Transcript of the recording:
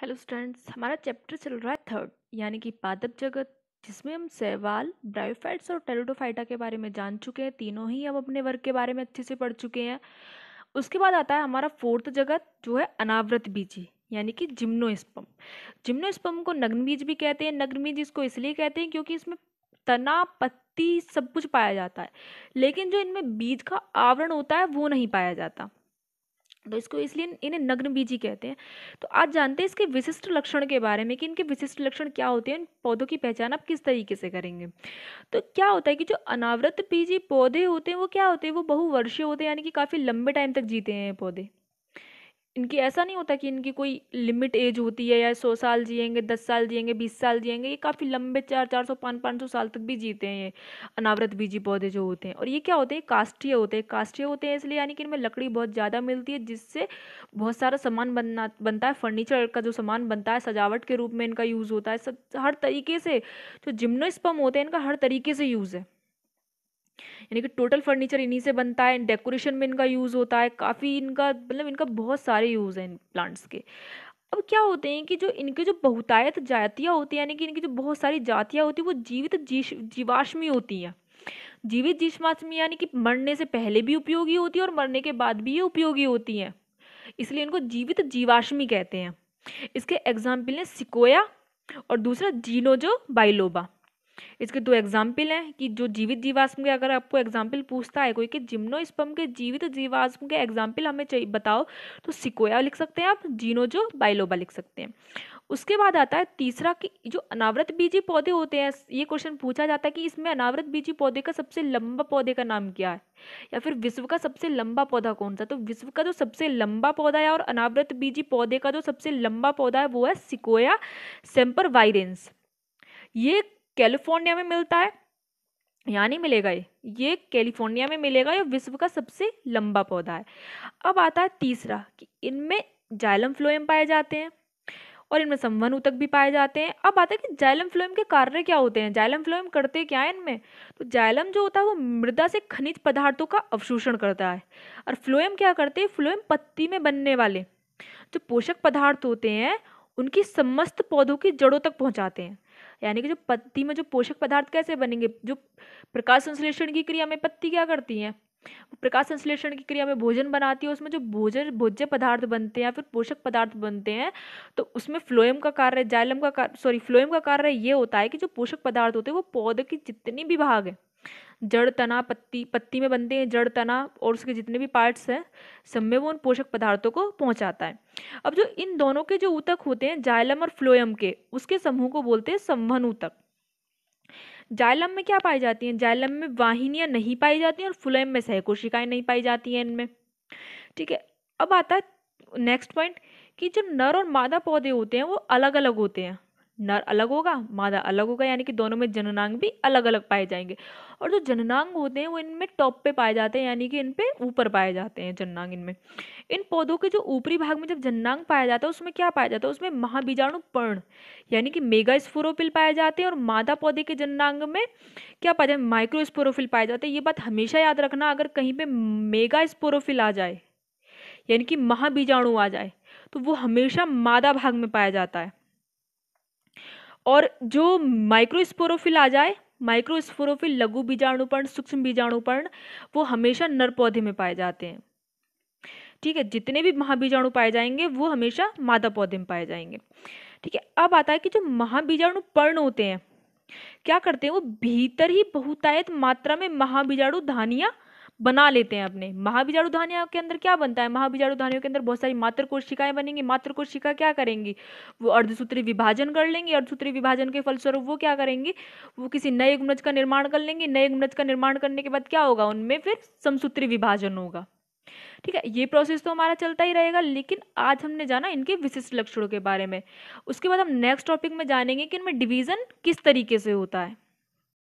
hello students हमारा chapter चल रहा है थर्ड यानी कि पादप जगत जिसमें हम सहवाल ब्रायोफाइट्स और टेरिडोफाइटा के बारे में जान चुके हैं तीनों ही हम अपने वर्ग के बारे में अच्छे से पढ़ चुके हैं उसके बाद आता है हमारा फोर्थ जगत जो है अनावृत बीजी यानी कि जिम्नोस्पम जिम्नोस्पम को नग्न बीज भी कहते हैं नग्न बीज इसको इसलिए कहते हैं क्योंकि इसमें तना पत्ती सब कुछ पाया जाता है लेकिन जो इनमें बीज का आवरण होता है वो नहीं पाया जाता तो इसको इसलिए इन्हें नग्न बीजी कहते हैं तो आज जानते हैं इसके विशिष्ट लक्षण के बारे में कि इनके विशिष्ट लक्षण क्या होते हैं पौधों की पहचान आप किस तरीके से करेंगे तो क्या होता है कि जो अनावृत बीजी पौधे होते हैं वो क्या होते हैं वो बहुवर्षीय होते हैं यानी कि काफ़ी लंबे टाइम तक जीते हैं पौधे इनकी ऐसा नहीं होता कि इनकी कोई लिमिट एज होती है या सौ साल जिएंगे दस साल जिएंगे बीस साल जिएंगे ये काफ़ी लंबे चार चार सौ पाँच पाँच सौ साल तक भी जीते हैं ये अनावृत बीजी पौधे जो होते हैं और ये क्या होते हैं कास्टीय होते हैं कास्टीय होते हैं इसलिए यानी कि इनमें लकड़ी बहुत ज़्यादा मिलती है जिससे बहुत सारा सामान बनना बनता है फर्नीचर का जो सामान बनता है सजावट के रूप में इनका यूज़ होता है सब हर तरीके से जो जिम्नोस्पम होते हैं इनका हर तरीके से यूज़ है यानी कि टोटल फर्नीचर इन्हीं से बनता है डेकोरेशन में इनका यूज़ होता है काफ़ी इनका मतलब इनका बहुत सारे यूज़ हैं इन प्लांट्स के अब क्या होते हैं कि जो इनके जो बहुतायत जातियाँ होती हैं यानी कि इनकी जो बहुत सारी जातियाँ होती हैं वो जीवित जीवाश्मी होती हैं जीवित जीवाश्मी यानी कि मरने से पहले भी उपयोगी होती है और मरने के बाद भी ये उपयोगी होती हैं इसलिए इनको जीवित जीवाश्मी कहते हैं इसके एग्जाम्पल हैं सिकोया और दूसरा जीनोजो बाइलोबा इसके दो एग्जाम्पल हैं कि जो जीवित जीवाश्म के अगर आपको एग्जाम्पल पूछता है कोई कि जिम्नोस्पम के जीवित जीवाश्म के एग्जाम्पल हमें चाहिए बताओ तो सिकोया लिख सकते हैं आप जीनो जो बाइलोबा लिख सकते हैं उसके बाद आता है तीसरा कि जो अनावृत बीजी पौधे होते हैं ये क्वेश्चन पूछा जाता है कि इसमें अनावृत बीजी पौधे का सबसे लंबा पौधे का नाम क्या है या फिर विश्व का सबसे लंबा पौधा कौन सा तो विश्व का जो सबसे लंबा पौधा है और अनावृत बीजी पौधे का जो सबसे लंबा पौधा है वो है सिकोया सेम्पर वायरेंस ये कैलिफोर्निया में मिलता है यहाँ नहीं मिलेगा ये ये कैलिफोर्निया में मिलेगा ये विश्व का सबसे लंबा पौधा है अब आता है तीसरा कि इनमें जाइलम फ्लोएम पाए जाते हैं और इनमें संवन उतक भी पाए जाते हैं अब आता है कि जाइलम फ्लोएम के कार्य क्या होते हैं जाइलम फ्लोएम करते क्या है इनमें तो जाइलम जो होता है वो मृदा से खनिज पदार्थों का अवशोषण करता है और फ्लोएम क्या करते हैं फ्लोएम पत्ती में बनने वाले जो पोषक पदार्थ होते हैं उनकी समस्त पौधों की जड़ों तक पहुँचाते हैं यानी कि जो पत्ती में जो पोषक पदार्थ कैसे बनेंगे जो प्रकाश संश्लेषण की क्रिया में पत्ती क्या करती है प्रकाश संश्लेषण की क्रिया में भोजन बनाती है उसमें जो भोजन भोज्य पदार्थ बनते हैं या फिर पोषक पदार्थ बनते हैं तो उसमें फ्लोएम का कार्य जाइलम का सॉरी फ्लोएम का कार्य ये होता है कि जो पोषक पदार्थ होते हैं वो पौधे की जितनी भी भाग है जड़ तना पत्ती पत्ती में बनते हैं जड़ तना और उसके जितने भी पार्ट्स हैं सब में वो उन पोषक पदार्थों को पहुंचाता है अब जो इन दोनों के जो ऊतक होते हैं जाइलम और फ्लोयम के उसके समूह को बोलते हैं संवहन ऊतक जाइलम में क्या पाई जाती हैं जाइलम में वाहिनियाँ नहीं पाई जाती हैं और फ्लोयम में सहकोशिकाएँ नहीं पाई जाती हैं इनमें ठीक है अब आता है नेक्स्ट पॉइंट कि जो नर और मादा पौधे होते हैं वो अलग अलग होते हैं नर अलग होगा मादा अलग होगा यानी कि दोनों में जननांग भी अलग अलग पाए जाएंगे और जो जननांग होते हैं वो इनमें टॉप पे पाए जाते हैं यानी कि इन पे ऊपर पाए जाते हैं जननांग इनमें इन पौधों के जो ऊपरी भाग में जब जननांग पाया जाता है उसमें क्या पाया जाता है उसमें महाबीजाणु पर्ण यानी कि मेगा स्फोरोफिल पाए जाते हैं और मादा पौधे के जननांग में क्या पाया जाए माइक्रोस्पोरोफिल पाए जाते हैं ये बात हमेशा याद रखना अगर कहीं पर मेगा स्पोरोफिल आ जाए यानी कि महाबीजाणु आ जाए तो वो हमेशा मादा भाग में पाया जाता है और जो माइक्रोस्पोरोफिल आ जाए माइक्रोस्पोरोफिल लघु बीजाणुपर्ण सूक्ष्म बीजाणुपर्ण वो हमेशा नर पौधे में पाए जाते हैं ठीक है जितने भी महाबीजाणु पाए जाएंगे वो हमेशा मादा पौधे में पाए जाएंगे ठीक है अब आता है कि जो महाबीजाणु पर्ण होते हैं क्या करते हैं वो भीतर ही बहुतायत मात्रा में महाबीजाणु धानिया बना लेते हैं अपने महाबीजाणु धानिया के अंदर क्या बनता है महाबीजाणु धानियों के अंदर बहुत सारी मात्र कोशिकाएं बनेंगी मात्र कोशिका क्या करेंगी वो अर्धसूत्री विभाजन कर लेंगी अर्धसूत्री विभाजन के फलस्वरूप वो क्या करेंगी वो किसी नए गुणज का निर्माण कर लेंगी नए गुणज का निर्माण करने के बाद क्या होगा उनमें फिर समसूत्री विभाजन होगा ठीक है ये प्रोसेस तो हमारा चलता ही रहेगा लेकिन आज हमने जाना इनके विशिष्ट लक्षणों के बारे में उसके बाद हम नेक्स्ट टॉपिक में जानेंगे कि इनमें डिवीज़न किस तरीके से होता है